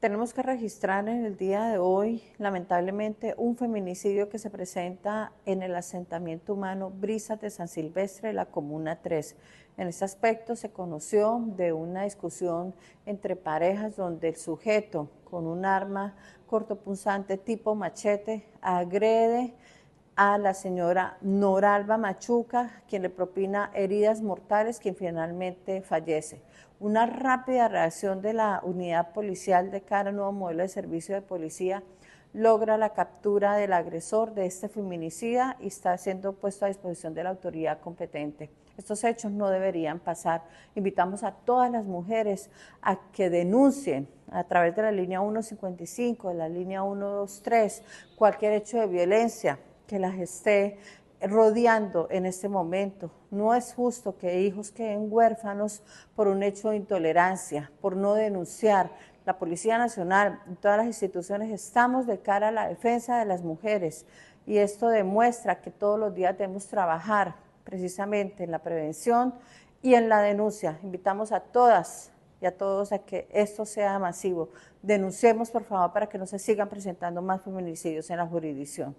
Tenemos que registrar en el día de hoy, lamentablemente, un feminicidio que se presenta en el asentamiento humano Brisas de San Silvestre, la Comuna 3. En este aspecto se conoció de una discusión entre parejas donde el sujeto con un arma cortopunzante tipo machete agrede a la señora Noralba Machuca, quien le propina heridas mortales, quien finalmente fallece. Una rápida reacción de la unidad policial de cara al nuevo modelo de servicio de policía logra la captura del agresor de este feminicida y está siendo puesto a disposición de la autoridad competente. Estos hechos no deberían pasar. Invitamos a todas las mujeres a que denuncien a través de la línea 155, de la línea 123, cualquier hecho de violencia que las esté rodeando en este momento. No es justo que hijos queden huérfanos por un hecho de intolerancia, por no denunciar. La Policía Nacional y todas las instituciones estamos de cara a la defensa de las mujeres y esto demuestra que todos los días debemos trabajar precisamente en la prevención y en la denuncia. Invitamos a todas y a todos a que esto sea masivo. Denunciemos, por favor, para que no se sigan presentando más feminicidios en la jurisdicción.